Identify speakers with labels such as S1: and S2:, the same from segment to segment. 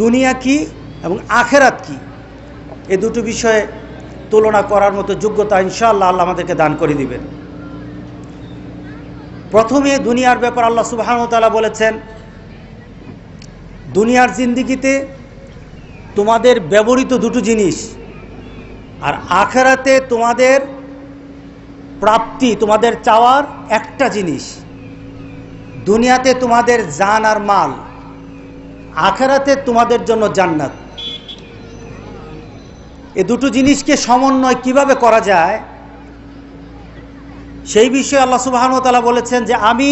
S1: দুনিয়া কি এবং আখেরাত কি এ দুটো বিষয়ে তুলনা করার মতো যোগ্যতা ইনশাআল্লাহ আল্লাহ আমাদেরকে দান করে দিবেন প্রথমে দুনিয়ার ব্যাপার আল্লাহ সুবাহতালা বলেছেন দুনিয়ার জিন্দিগিতে তোমাদের ব্যবহৃত দুটো জিনিস আর আখেরাতে তোমাদের প্রাপ্তি তোমাদের চাওয়ার একটা জিনিস দুনিয়াতে তোমাদের জান আর মাল আখেরাতে তোমাদের জন্য জান্নাত এ দুটো জিনিসকে সমন্বয় কিভাবে করা যায় সেই বিষয়ে আল্লাহ তালা বলেছেন যে আমি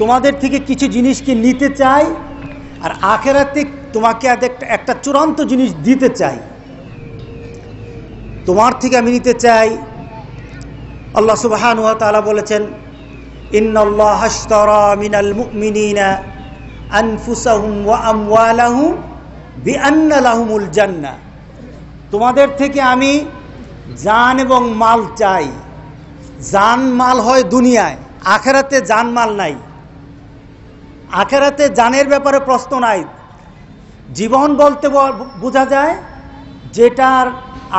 S1: তোমাদের থেকে কিছু জিনিসকে নিতে চাই আর আখেরাতে তোমাকে একটা চূড়ান্ত জিনিস দিতে চাই তোমার থেকে আমি নিতে চাই আল্লাহ সুবাহানুয়া তালা বলেছেন ইন্নআল্লাহ হাস্তরা মিনাল মিনা আনফুসাহুম ওয়া তোমাদের থেকে আমি জান এবং মাল চাই জান মাল হয় দুনিয়ায় আখেরাতে জান মাল নাই আখেরাতে জানের ব্যাপারে প্রশ্ন নাই জীবন বলতে বোঝা যায় যেটার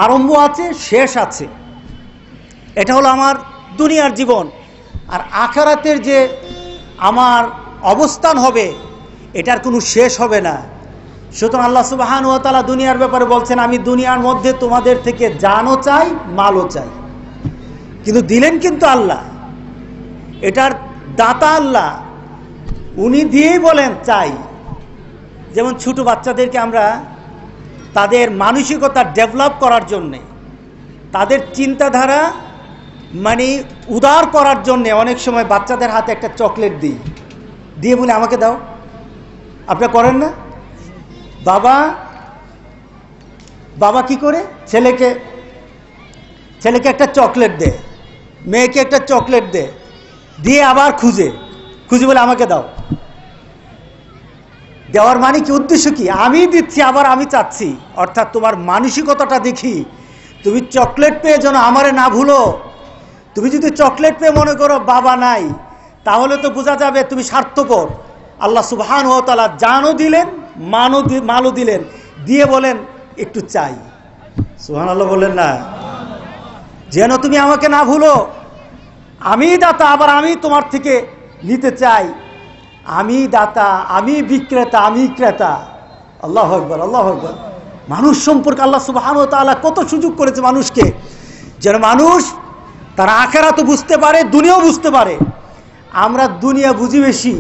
S1: আরম্ভ আছে শেষ আছে এটা হলো আমার দুনিয়ার জীবন আর আখেরাতের যে আমার অবস্থান হবে এটার কোনো শেষ হবে না সুতরাং আল্লাহ সুবাহান ও তালা দুনিয়ার ব্যাপারে বলছেন আমি দুনিয়ার মধ্যে তোমাদের থেকে জানও চাই মালও চাই কিন্তু দিলেন কিন্তু আল্লাহ এটার দাতা আল্লাহ উনি দিয়েই বলেন চাই যেমন ছোট বাচ্চাদেরকে আমরা তাদের মানসিকতা ডেভেলপ করার জন্যে তাদের চিন্তাধারা মানে উদার করার জন্যে অনেক সময় বাচ্চাদের হাতে একটা চকলেট দিই দিয়ে বলে আমাকে দাও আপনি করেন না বাবা বাবা কি করে ছেলেকে ছেলেকে একটা চকলেট দে মেয়েকে একটা চকলেট দে দিয়ে আবার খুঁজে খুঁজে বলে আমাকে দাও দেওয়ার মানে কি উদ্দেশ্য কি আমি দিচ্ছি আবার আমি চাচ্ছি অর্থাৎ তোমার মানসিকতাটা দেখি তুমি চকলেট পেয়ে যেন আমারে না ভুলো তুমি যদি চকলেট পেয়ে মনে করো বাবা নাই তাহলে তো বোঝা যাবে তুমি স্বার্থপর আল্লাহ সুবহান ও তালা জানও দিলেন মানও মালও দিলেন দিয়ে বলেন একটু চাই সুহান আল্লাহ বললেন না যেন তুমি আমাকে না ভুলো আমি দাতা আবার আমি তোমার থেকে নিতে চাই আমি দাতা আমি বিক্রেতা আমি ক্রেতা আল্লাহ একবার আল্লাহ একবার মানুষ সম্পর্কে আল্লাহ সুবাহান ও তালা কত সুযোগ করেছে মানুষকে যেন মানুষ তারা আখেরা তো বুঝতে পারে দুনিয়াও বুঝতে পারে আমরা দুনিয়া বুঝি বেশি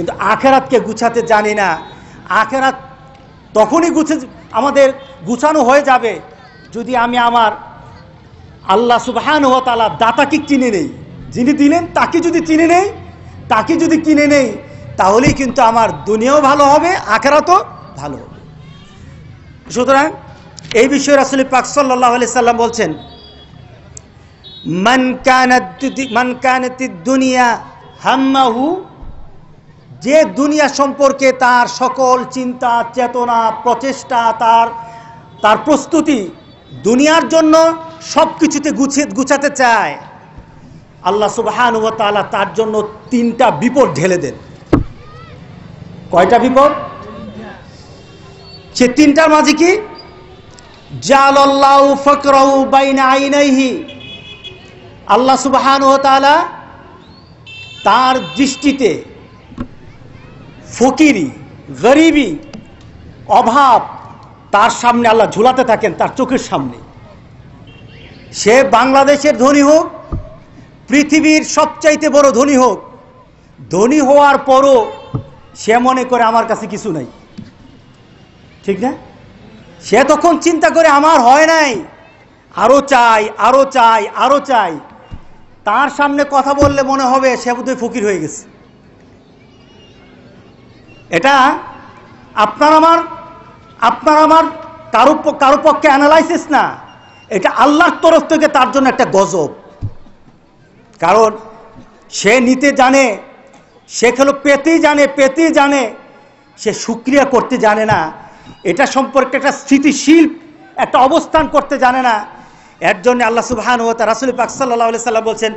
S1: কিন্তু আখেরাতকে গুছাতে জানি না আখেরাত তখনই গুছে আমাদের গুছানো হয়ে যাবে যদি আমি আমার আল্লাহ সুবাহান তালা দাতাকে চিনে নেই যিনি দিলেন তাকে যদি চিনে নেই তাকে যদি কিনে নেই তাহলেই কিন্তু আমার দুনিয়াও ভালো হবে আখেরাতও ভালো হবে সুতরাং এই বিষয়ে রাসুল পাক সাল্লাহ আলি সাল্লাম বলছেন মানকান কানাত দুনিয়া হাম্মাহু যে দুনিয়া সম্পর্কে তার সকল চিন্তা চেতনা প্রচেষ্টা তার তার প্রস্তুতি দুনিয়ার জন্য সব কিছুতে গুছিয়ে গুছাতে চায় আল্লাহ সুবাহান তালা তার জন্য তিনটা বিপদ ঢেলে দেন কয়টা বিপদ সে তিনটার মাঝে কি জালাল্লাউ ফকরাউ বাইনা আইনাইহি আল্লাহ সুবাহান তালা তার দৃষ্টিতে ফকিরি গরিবি অভাব তার সামনে আল্লাহ ঝুলাতে থাকেন তার চোখের সামনে সে বাংলাদেশের ধনী হোক পৃথিবীর সবচাইতে বড় ধনী হোক ধনী হওয়ার পরও সে মনে করে আমার কাছে কিছু নাই ঠিক না সে তখন চিন্তা করে আমার হয় নাই আরও চাই আরও চাই আরও চাই তার সামনে কথা বললে মনে হবে সে বোধহয় ফকির হয়ে গেছে এটা আপনার আমার আপনার আমার কারো কারো পক্ষে অ্যানালাইসিস না এটা আল্লাহর তরফ থেকে তার জন্য একটা গজব কারণ সে নিতে জানে সে খেলো পেতেই জানে পেতেই জানে সে সুক্রিয়া করতে জানে না এটা সম্পর্কে একটা স্থিতিশীল একটা অবস্থান করতে জানে না এর জন্য আল্লাহ সুবাহান হতা রাসুল পাক সাল্লাহ সাল্লাম বলছেন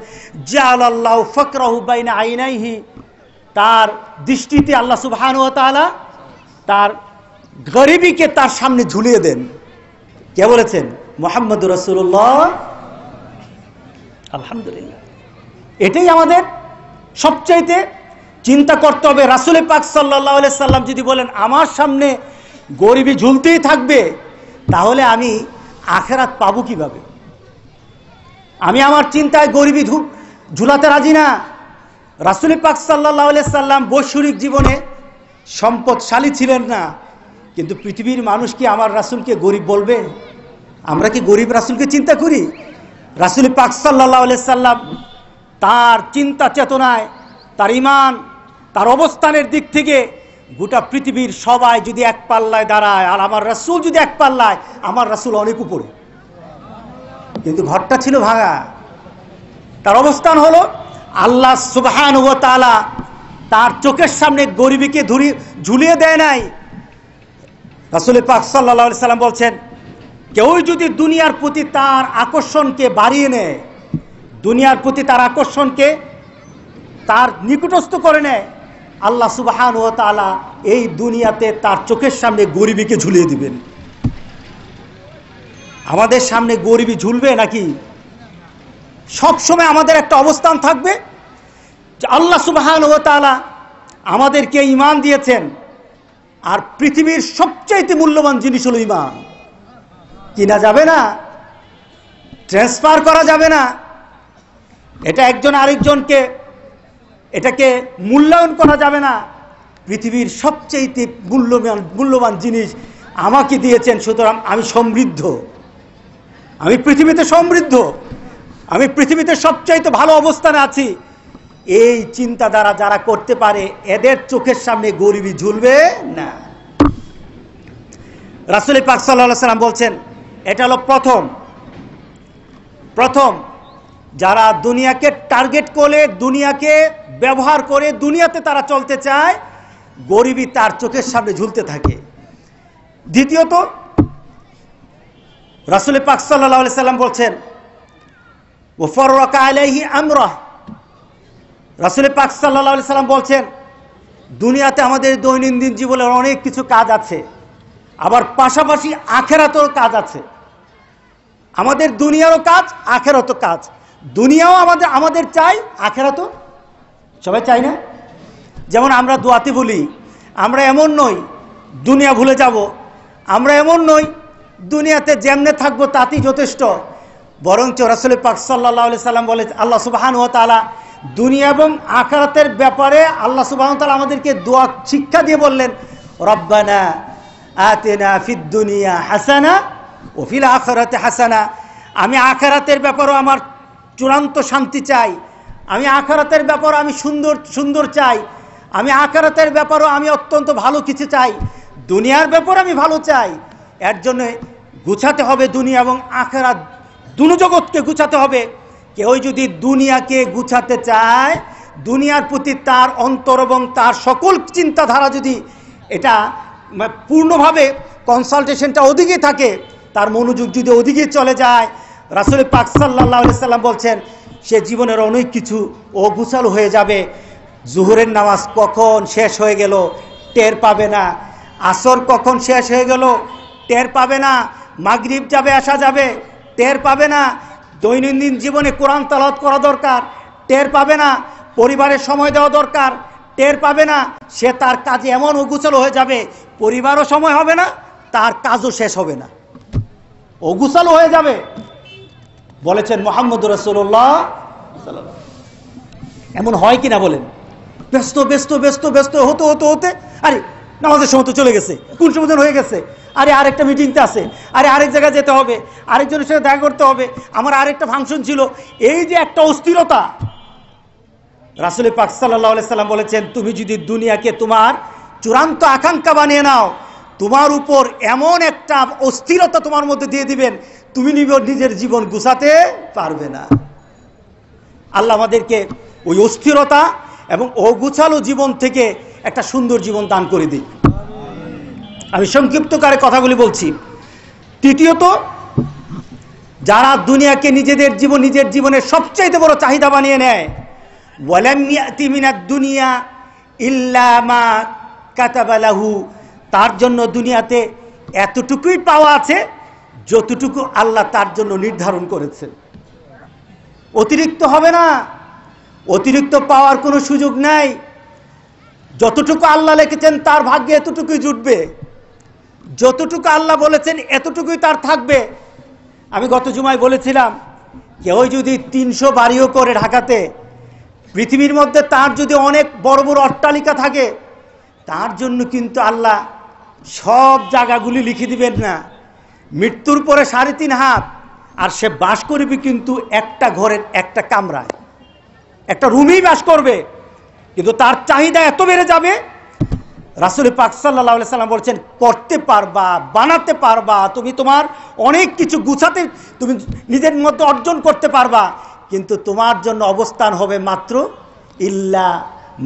S1: জিয়া আল্লাহ ফকরাহু বাইনা আইনাইহি তার দৃষ্টিতে আল্লাহ সুবহান তালা তার গরিবীকে তার সামনে ঝুলিয়ে দেন কে বলেছেন মোহাম্মদ রসুল্লাহ আলহামদুলিল্লাহ এটাই আমাদের সবচাইতে চিন্তা করতে হবে রাসুল পাক সাল্লাহ সাল্লাম যদি বলেন আমার সামনে গরিবী ঝুলতেই থাকবে তাহলে আমি আখেরাত পাবো কিভাবে আমি আমার চিন্তায় গরিবী ঝুলাতে রাজি না রাসুলি পাক সাল্লাহ সাল্লাম বৈশ্বরিক জীবনে সম্পদশালী ছিলেন না কিন্তু পৃথিবীর মানুষ কি আমার রাসুলকে গরিব বলবে আমরা কি গরিব রাসুলকে চিন্তা করি রাসুলি পাক সাল্লাহ সাল্লাম তার চিন্তা চেতনায় তার ইমান তার অবস্থানের দিক থেকে গোটা পৃথিবীর সবাই যদি এক পাল্লায় দাঁড়ায় আর আমার রাসুল যদি এক পাল্লায় আমার রাসুল অনেক উপরে কিন্তু ঘরটা ছিল ভাঙা তার অবস্থান হলো আল্লাহ সুবহান ও তালা তার চোখের সামনে গরিবীকে ধুরি ঝুলিয়ে দেয় নাই রাসুল পাক সাল্লা সাল্লাম বলছেন কেউই যদি দুনিয়ার প্রতি তার আকর্ষণকে বাড়িয়ে নেয় দুনিয়ার প্রতি তার আকর্ষণকে তার নিকটস্থ করে নেয় আল্লাহ সুবাহান ও তালা এই দুনিয়াতে তার চোখের সামনে গরিবীকে ঝুলিয়ে দিবেন আমাদের সামনে গরিবী ঝুলবে নাকি সবসময় আমাদের একটা অবস্থান থাকবে যে আল্লাহ সুবাহান ও তালা আমাদেরকে ইমান দিয়েছেন আর পৃথিবীর সবচাইতে মূল্যবান জিনিস হলো ইমান কিনা যাবে না ট্রান্সফার করা যাবে না এটা একজন আরেকজনকে এটাকে মূল্যায়ন করা যাবে না পৃথিবীর সবচেয়ে মূল্যবান মূল্যবান জিনিস আমাকে দিয়েছেন সুতরাং আমি সমৃদ্ধ আমি পৃথিবীতে সমৃদ্ধ আমি পৃথিবীতে সবচাইতে ভালো অবস্থানে আছি এই চিন্তা দ্বারা যারা করতে পারে এদের চোখের সামনে গরিবি ঝুলবে না রাসুল পাক সাল্লা সাল্লাম বলছেন এটা হলো প্রথম প্রথম যারা দুনিয়াকে টার্গেট করে দুনিয়াকে ব্যবহার করে দুনিয়াতে তারা চলতে চায় গরিবী তার চোখের সামনে ঝুলতে থাকে দ্বিতীয়ত রাসুল পাক সাল্লাহ সাল্লাম বলছেন আমরা পাক সাল্লাম বলছেন দুনিয়াতে আমাদের দৈনন্দিন জীবনের অনেক কিছু কাজ আছে আবার পাশাপাশি আখেরাতেও কাজ আছে আমাদের দুনিয়ারও কাজ আখেরাত কাজ দুনিয়াও আমাদের আমাদের চাই আখেরাত সবাই চাই না যেমন আমরা দোয়াতে বলি আমরা এমন নই দুনিয়া ভুলে যাব আমরা এমন নই দুনিয়াতে যেমনে থাকবো তাতেই যথেষ্ট বরঞ্চ রাসুল পাক সাল্লা সাল্লাম বলে আল্লাহ সুবাহান ও তালা দুনিয়া এবং আখারাতের ব্যাপারে আল্লাহ সুবাহন তালা আমাদেরকে দোয়া শিক্ষা দিয়ে বললেন রব্বানা আতেনা ফিদ্দুনিয়া হাসানা ওফিল আখরাতে হাসানা আমি আখারাতের ব্যাপারেও আমার চূড়ান্ত শান্তি চাই আমি আখারাতের ব্যাপারও আমি সুন্দর সুন্দর চাই আমি আখারাতের ব্যাপারও আমি অত্যন্ত ভালো কিছু চাই দুনিয়ার ব্যাপারও আমি ভালো চাই এর জন্য গুছাতে হবে দুনিয়া এবং আখারাত দুনো জগৎকে গুছাতে হবে কেউ যদি দুনিয়াকে গুছাতে চায় দুনিয়ার প্রতি তার অন্তর এবং তার সকল চিন্তাধারা যদি এটা মানে পূর্ণভাবে কনসালটেশনটা ওদিকে থাকে তার মনোযোগ যদি ওদিকে চলে যায় রাসুল পাক সাল্লাহ সাল্লাম বলছেন সে জীবনের অনেক কিছু ও গুছালো হয়ে যাবে জুহরের নামাজ কখন শেষ হয়ে গেল টের পাবে না আসর কখন শেষ হয়ে গেল টের পাবে না মাগরীব যাবে আসা যাবে টের পাবে না দৈনন্দিন জীবনে কোরআন তালাত করা দরকার টের পাবে না পরিবারের সময় দেওয়া দরকার টের পাবে না সে তার কাজে এমন অগুচল হয়ে যাবে পরিবারও সময় হবে না তার কাজও শেষ হবে না অগুচল হয়ে যাবে বলেছেন মোহাম্মদ রসুল্লাহ এমন হয় কি না বলেন ব্যস্ত ব্যস্ত ব্যস্ত ব্যস্ত হতে হতে হতে আরে নামাজের সময় তো চলে গেছে কোন সময় হয়ে গেছে আরে আরেকটা মিটিংতে আছে আরে আরেক জায়গায় যেতে হবে আরেকজনের সাথে দেখা করতে হবে আমার আরেকটা ফাংশন ছিল এই যে একটা অস্থিরতা রাসুল পাক সাল্লাহ সাল্লাম বলেছেন তুমি যদি দুনিয়াকে তোমার চূড়ান্ত আকাঙ্ক্ষা বানিয়ে নাও তোমার উপর এমন একটা অস্থিরতা তোমার মধ্যে দিয়ে দিবেন তুমি নিজের জীবন গুছাতে পারবে না আল্লাহ আমাদেরকে ওই অস্থিরতা এবং অগুছালো জীবন থেকে একটা সুন্দর জীবন দান করে দিই আমি সংক্ষিপ্তকারে কথাগুলি বলছি তৃতীয়ত যারা দুনিয়াকে নিজেদের জীবন নিজের জীবনের সবচাইতে বড় চাহিদা বানিয়ে নেয় দুনিয়া ইল্লামা কাতাবালাহু তার জন্য দুনিয়াতে এতটুকুই পাওয়া আছে যতটুকু আল্লাহ তার জন্য নির্ধারণ করেছেন অতিরিক্ত হবে না অতিরিক্ত পাওয়ার কোনো সুযোগ নাই যতটুকু আল্লাহ লিখেছেন তার ভাগ্যে এতটুকুই জুটবে যতটুকু আল্লাহ বলেছেন এতটুকুই তার থাকবে আমি গত জুমায় বলেছিলাম কেউ যদি তিনশো বাড়িও করে ঢাকাতে পৃথিবীর মধ্যে তার যদি অনেক বড় বড় অট্টালিকা থাকে তার জন্য কিন্তু আল্লাহ সব জায়গাগুলি লিখে দিবেন না মৃত্যুর পরে সাড়ে তিন হাত আর সে বাস করবে কিন্তু একটা ঘরের একটা কামরায় একটা রুমেই বাস করবে কিন্তু তার চাহিদা এত বেড়ে যাবে রাসুল পাক সাল্লাহ সাল্লাম বলছেন করতে পারবা বানাতে পারবা তুমি তোমার অনেক কিছু গুছাতে তুমি নিজের মধ্যে অর্জন করতে পারবা কিন্তু তোমার জন্য অবস্থান হবে মাত্র ইল্লা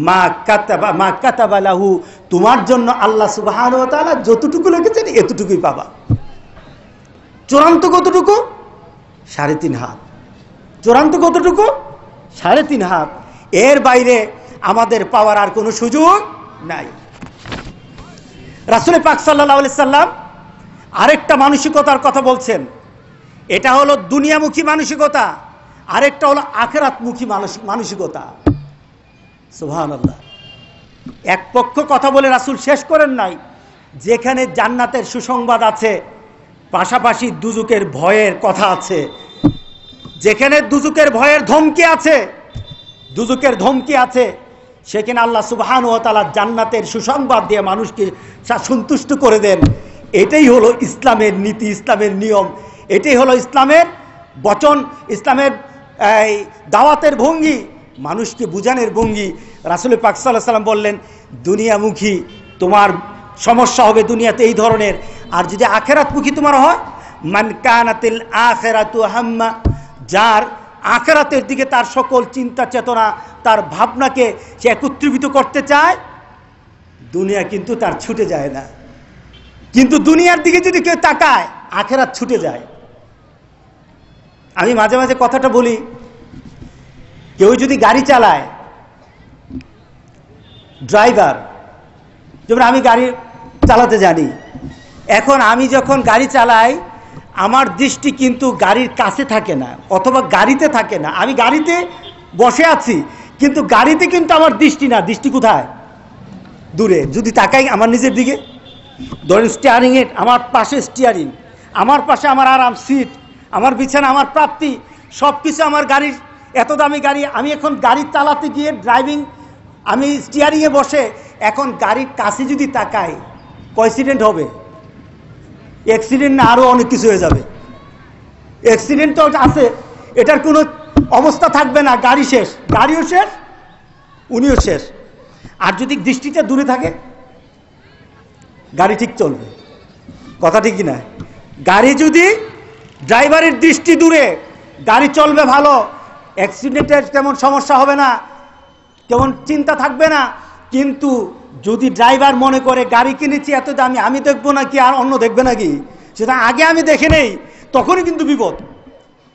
S1: মা কাতাবা মা কাতাবালাহু তোমার জন্য আল্লাহ সুবাহান যতটুকু লেগেছেন এতটুকুই পাবা চূড়ান্ত কতটুকু সাড়ে তিন হাত চূড়ান্ত কতটুকু সাড়ে তিন হাত এর বাইরে আমাদের পাওয়ার আর কোনো সুযোগ নাই রাসুল পাক সাল্লাহ সাল্লাম আরেকটা মানসিকতার কথা বলছেন এটা হলো দুনিয়ামুখী মানসিকতা আরেকটা হলো আখেরাতমুখী মানসিক মানসিকতা সুহান আল্লাহ এক পক্ষ কথা বলে রাসুল শেষ করেন নাই যেখানে জান্নাতের সুসংবাদ আছে পাশাপাশি দুজুকের ভয়ের কথা আছে যেখানে দুজুকের ভয়ের ধমকি আছে দুজুকের ধমকি আছে সেখানে আল্লাহ সুবাহান ও তালা জান্নাতের সুসংবাদ দিয়ে মানুষকে আচ্ছা, সন্তুষ্ট করে দেন এটাই হলো ইসলামের নীতি ইসলামের নিয়ম এটাই হলো ইসলামের বচন ইসলামের এই দাওয়াতের ভঙ্গি মানুষকে বুঝানোর ভঙ্গি রাসুল পাকসাল্লাহ সাল্লাম বললেন দুনিয়ামুখী তোমার সমস্যা হবে দুনিয়াতে এই ধরনের আর যদি আখেরাতমুখী তোমার হয় মান কানাতিল আখেরাতু হাম্মা যার আখেরাতের দিকে তার সকল চিন্তা চেতনা তার ভাবনাকে সে একত্রিভূত করতে চায় দুনিয়া কিন্তু তার ছুটে যায় না কিন্তু দুনিয়ার দিকে যদি কেউ তাকায় আখেরাত ছুটে যায় আমি মাঝে মাঝে কথাটা বলি কেউ যদি গাড়ি চালায় ড্রাইভার যেমন আমি গাড়ি চালাতে জানি এখন আমি যখন গাড়ি চালাই আমার দৃষ্টি কিন্তু গাড়ির কাছে থাকে না অথবা গাড়িতে থাকে না আমি গাড়িতে বসে আছি কিন্তু গাড়িতে কিন্তু আমার দৃষ্টি না দৃষ্টি কোথায় দূরে যদি তাকাই আমার নিজের দিকে ধরেন স্টিয়ারিংয়ে আমার পাশে স্টিয়ারিং আমার পাশে আমার আরাম সিট আমার বিছানা আমার প্রাপ্তি সব কিছু আমার গাড়ির এত দামি গাড়ি আমি এখন গাড়ি চালাতে গিয়ে ড্রাইভিং আমি স্টিয়ারিংয়ে বসে এখন গাড়ির কাছে যদি তাকাই অ্যাক্সিডেন্ট হবে অ্যাক্সিডেন্ট না আরও অনেক কিছু হয়ে যাবে অ্যাক্সিডেন্ট তো আছে এটার কোনো অবস্থা থাকবে না গাড়ি শেষ গাড়িও শেষ উনিও শেষ আর যদি দৃষ্টিটা দূরে থাকে গাড়ি ঠিক চলবে কথা ঠিক না গাড়ি যদি ড্রাইভারের দৃষ্টি দূরে গাড়ি চলবে ভালো অ্যাক্সিডেন্টের তেমন সমস্যা হবে না তেমন চিন্তা থাকবে না কিন্তু যদি ড্রাইভার মনে করে গাড়ি কিনেছি এত দামি আমি দেখবো নাকি আর অন্য দেখবে নাকি সেটা আগে আমি দেখে নেই তখনই কিন্তু বিপদ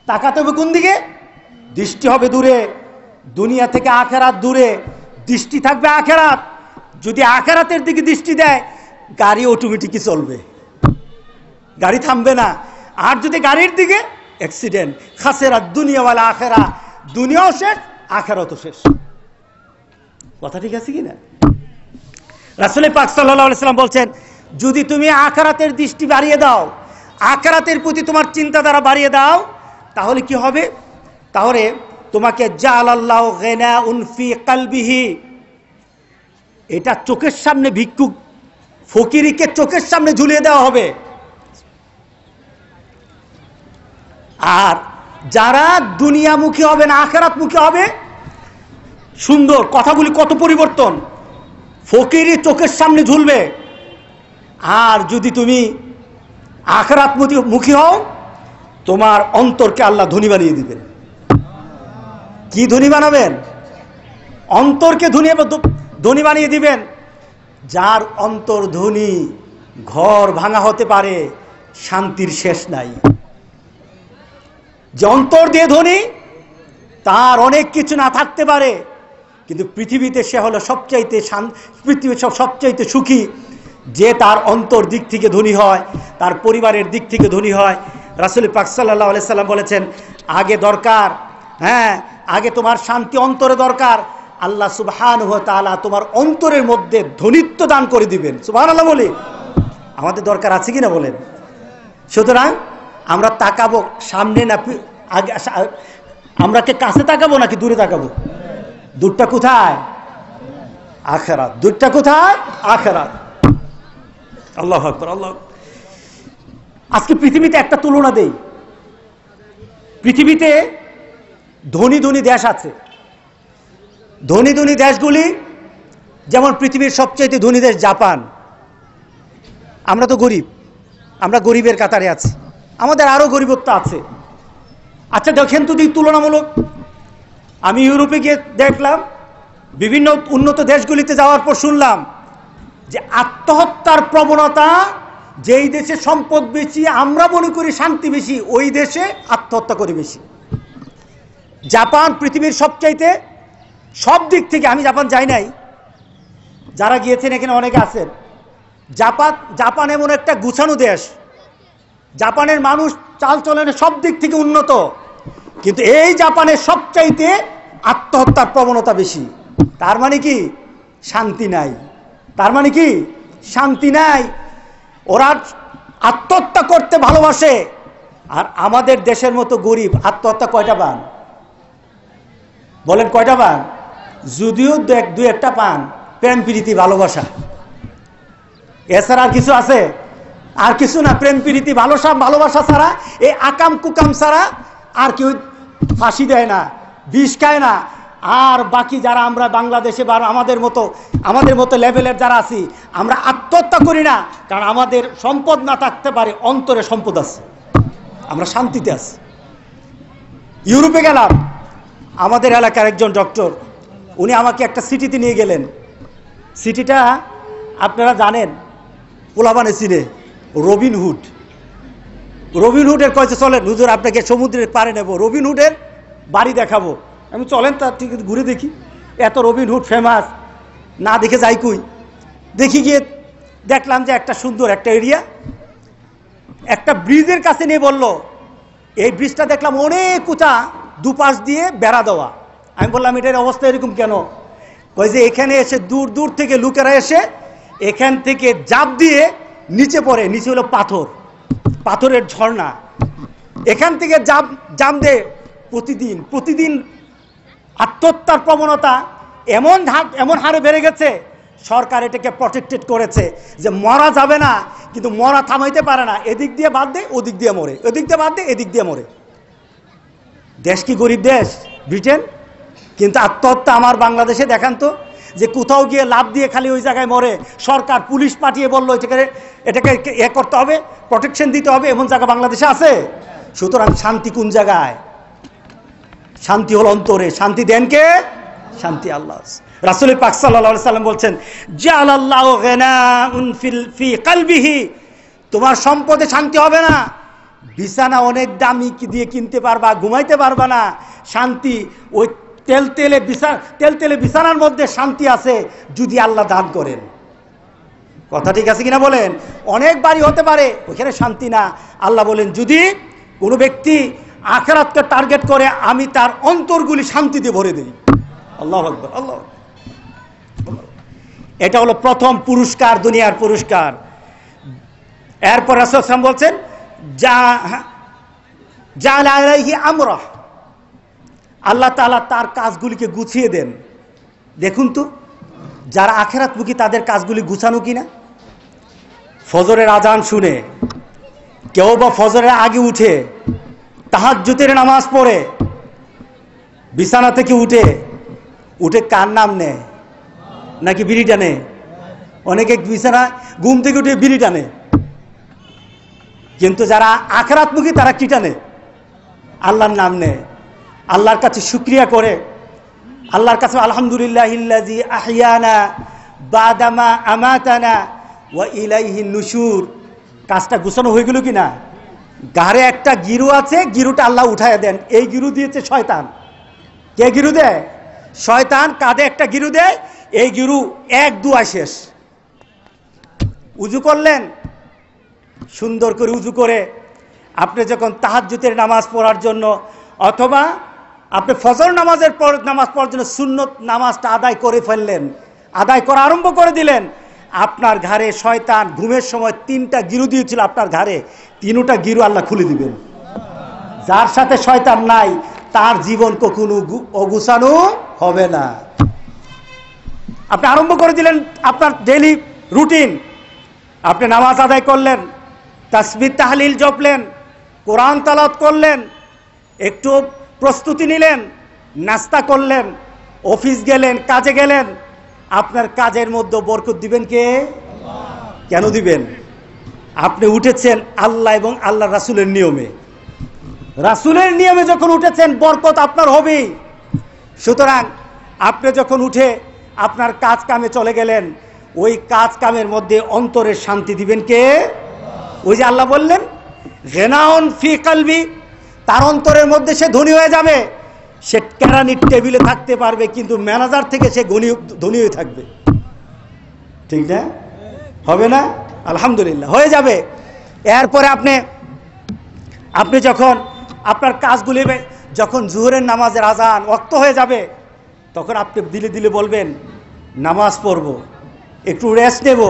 S1: তাকাতে হবে কোন দিকে দৃষ্টি হবে দূরে দুনিয়া থেকে আখেরাত দূরে দৃষ্টি থাকবে আখেরাত যদি আখেরাতের দিকে দৃষ্টি দেয় গাড়ি অটোমেটিকই চলবে গাড়ি থামবে না আর যদি গাড়ির দিকে অ্যাক্সিডেন্ট খাসেরা দুনিয়াওয়ালা আখেরা দুনিয়াও শেষ আখেরাতও শেষ কথা ঠিক আছে কি না রাসুল পাক সাল্লাম বলছেন যদি তুমি আখেরাতের দৃষ্টি বাড়িয়ে দাও আখেরাতের প্রতি তোমার চিন্তাধারা বাড়িয়ে দাও তাহলে কি হবে তাহলে তোমাকে জালাল্লাহ গেনা উনফি কালবিহি এটা চোখের সামনে ভিক্ষুক ফকিরিকে চোখের সামনে ঝুলিয়ে দেওয়া হবে আর যারা দুনিয়ামুখী হবে না আখেরাত মুখী হবে সুন্দর কথাগুলি কত পরিবর্তন ফকিরি চোখের সামনে ঝুলবে আর যদি তুমি আখরাত মুখী হও তোমার অন্তরকে আল্লাহ ধনী বানিয়ে দিবেন কি ধনী বানাবেন অন্তরকে ধনী ধনী বানিয়ে দিবেন যার অন্তর ধনী ঘর ভাঙা হতে পারে শান্তির শেষ নাই যে অন্তর দিয়ে ধনী তার অনেক কিছু না থাকতে পারে কিন্তু পৃথিবীতে সে হলো সবচাইতে পৃথিবীর সব সবচাইতে সুখী যে তার অন্তর দিক থেকে ধনী হয় তার পরিবারের দিক থেকে ধনী হয় রাসুল পাক সাল্লাহ আলাইসাল্লাম বলেছেন আগে দরকার হ্যাঁ আগে তোমার শান্তি অন্তরে দরকার আল্লাহ সুবহান তালা তোমার অন্তরের মধ্যে ধনিত্ব দান করে দিবেন সুবহান আল্লাহ বলি আমাদের দরকার আছে কি না বলেন সুতরাং আমরা তাকাবো সামনে না আগে আমরা কে কাছে তাকাবো নাকি দূরে তাকাবো দূরটা কোথায় আখেরাত দূরটা কোথায় আখেরাত আল্লাহ আকবর আল্লাহ আজকে পৃথিবীতে একটা তুলনা দেই পৃথিবীতে ধনী ধনী দেশ আছে ধনী ধনী দেশগুলি যেমন পৃথিবীর সবচেয়ে ধনী দেশ জাপান আমরা তো গরিব আমরা গরিবের কাতারে আছি আমাদের আরও গরিবত্ব আছে আচ্ছা দেখেন তো তুলনামূলক আমি ইউরোপে গিয়ে দেখলাম বিভিন্ন উন্নত দেশগুলিতে যাওয়ার পর শুনলাম যে আত্মহত্যার প্রবণতা যেই দেশে সম্পদ বেশি আমরা মনে করি শান্তি বেশি ওই দেশে আত্মহত্যা করি বেশি জাপান পৃথিবীর সবচাইতে সব দিক থেকে আমি জাপান যাই নাই যারা গিয়েছেন এখানে অনেকে আছেন জাপান জাপান এমন একটা গুছানো দেশ জাপানের মানুষ চালচলনের সব দিক থেকে উন্নত কিন্তু এই জাপানের সবচাইতে আত্মহত্যার প্রবণতা বেশি তার মানে কি শান্তি নাই তার মানে কি শান্তি নাই ওরা আত্মহত্যা করতে ভালোবাসে আর আমাদের দেশের মতো গরিব আত্মহত্যা কয়টা বান বলেন কয়টা পান যদিও দেখ দু একটা পান প্রেম প্রীতি ভালোবাসা এছাড়া আর কিছু আছে আর কিছু না প্রেম প্রীতি ভালোবাসা ভালোবাসা ছাড়া এই আকাম কুকাম ছাড়া আর কেউ ফাঁসি দেয় না বিষ খায় না আর বাকি যারা আমরা বাংলাদেশে বা আমাদের মতো আমাদের মতো লেভেলের যারা আছি আমরা আত্মহত্যা করি না কারণ আমাদের সম্পদ না থাকতে পারে অন্তরে সম্পদ আছে আমরা শান্তিতে আছি ইউরোপে গেলাম আমাদের এলাকার একজন ডক্টর উনি আমাকে একটা সিটিতে নিয়ে গেলেন সিটিটা আপনারা জানেন পোলাবানে সিনে রবিনহুড রবিনহুডের কয়েছে চলেন হুজুর আপনাকে সমুদ্রের পাড়ে নেব রবিনহুডের বাড়ি দেখাবো আমি চলেন তার ঠিক ঘুরে দেখি এত রবিনহুড ফেমাস না দেখে যাই কুই দেখি গিয়ে দেখলাম যে একটা সুন্দর একটা এরিয়া একটা ব্রিজের কাছে নিয়ে বলল এই ব্রিজটা দেখলাম অনেক উঁচা দুপাশ দিয়ে বেড়া দেওয়া আমি বললাম এটার অবস্থা এরকম কেন কই যে এখানে এসে দূর দূর থেকে লোকেরা এসে এখান থেকে জাপ দিয়ে নিচে পড়ে নিচে হলো পাথর পাথরের ঝর্ণা এখান থেকে জাপ জাম দে প্রতিদিন প্রতিদিন আত্মহত্যার প্রবণতা এমন এমন হারে বেড়ে গেছে সরকার এটাকে প্রটেক্টেড করেছে যে মরা যাবে না কিন্তু মরা থামাইতে পারে না এদিক দিয়ে বাদ দেয় ওদিক দিয়ে মরে ওদিক দিয়ে বাদ দেয় এদিক দিয়ে মরে দেশ কি গরিব দেশ ব্রিটেন কিন্তু আত্মহত্যা আমার বাংলাদেশে দেখান তো যে কোথাও গিয়ে লাভ দিয়ে খালি ওই জায়গায় মরে সরকার পুলিশ পাঠিয়ে বললো এটাকে এটাকে এ করতে হবে প্রোটেকশন দিতে হবে এমন জায়গা বাংলাদেশে আছে সুতরাং শান্তি কোন জায়গায় শান্তি হল অন্তরে শান্তি দেন কে শান্তি আল্লাহ রাসুল পাক সাল্লা সাল্লাম বলছেন জাল আল্লাহ তোমার সম্পদে শান্তি হবে না বিছানা অনেক দামি দিয়ে কিনতে পারবা ঘুমাইতে পারবা না শান্তি ওই তেল তেলে বিছানা তেল তেলে বিছানার মধ্যে শান্তি আছে যদি আল্লাহ দান করেন কথা ঠিক আছে কিনা বলেন অনেক বাড়ি হতে পারে ওইখানে শান্তি না আল্লাহ বলেন যদি কোনো ব্যক্তি আখেরাতকে টার্গেট করে আমি তার অন্তরগুলি শান্তিতে ভরে দিই আল্লাহ আকবর আল্লাহ এটা হলো প্রথম পুরস্কার দুনিয়ার পুরস্কার এরপর রাসুল বলছেন যা হ্যাঁ, যা আলাইহি আমরা আল্লাহ তালা তার কাজগুলিকে গুছিয়ে দেন দেখুন তো যারা আখেরাত মুখী তাদের কাজগুলি গুছানো কিনা ফজরের আজান শুনে কেউ বা ফজরের আগে উঠে তাহার জুতের নামাজ পড়ে বিছানা থেকে উঠে উঠে কার নাম নেয় নাকি বিড়িটা নেয় অনেকে বিছানা ঘুম থেকে উঠে বিড়িটা টানে কিন্তু যারা আখরাতমুখী তারা কি টানে আল্লাহর নাম নেয় আল্লাহর কাছে সুক্রিয়া করে আল্লাহর কাছে আলহামদুলিল্লাহ বাদামা আমাতানা ওয়া ইলাইহি নুসুর কাজটা গুছানো হয়ে গেল কি না গাড়ে একটা গিরু আছে গিরুটা আল্লাহ উঠায় দেন এই গিরু দিয়েছে শয়তান কে গিরু দেয় শয়তান কাঁধে একটা গিরু দেয় এই গিরু এক দুয়া শেষ উজু করলেন সুন্দর করে উজু করে আপনি যখন তাহাজুতের নামাজ পড়ার জন্য অথবা আপনি ফজর নামাজের পর নামাজ পড়ার জন্য সুন্নত নামাজটা আদায় করে ফেললেন আদায় করা আরম্ভ করে দিলেন আপনার ঘাড়ে শয়তান ঘুমের সময় তিনটা গিরু দিয়েছিল আপনার ঘাড়ে তিনটা গিরু আল্লাহ খুলে দিবেন যার সাথে শয়তান নাই তার জীবন কখনো অগুছানো হবে না আপনি আরম্ভ করে দিলেন আপনার ডেলি রুটিন আপনি নামাজ আদায় করলেন তাসবির তাহলিল জপলেন কোরআন তালাত করলেন একটু প্রস্তুতি নিলেন নাস্তা করলেন অফিস গেলেন কাজে গেলেন আপনার কাজের মধ্যে বরকত দিবেন কে কেন দিবেন আপনি উঠেছেন আল্লাহ এবং আল্লাহ রাসুলের নিয়মে রাসুলের নিয়মে যখন উঠেছেন বরকত আপনার হবেই সুতরাং আপনি যখন উঠে আপনার কাজ কামে চলে গেলেন ওই কাজ কামের মধ্যে অন্তরের শান্তি দিবেন কে ওই যে আল্লাহ বললেন রেনাউন ফি কালবি তার অন্তরের মধ্যে সে ধনী হয়ে যাবে সে কেরানির টেবিলে থাকতে পারবে কিন্তু ম্যানেজার থেকে সে গণী ধনী হয়ে থাকবে ঠিক না হবে না আলহামদুলিল্লাহ হয়ে যাবে এরপরে আপনি আপনি যখন আপনার কাজগুলি যখন জুহরের নামাজের আজান অক্ত হয়ে যাবে তখন আপনি দিলে দিলে বলবেন নামাজ পড়ব একটু রেস্ট নেব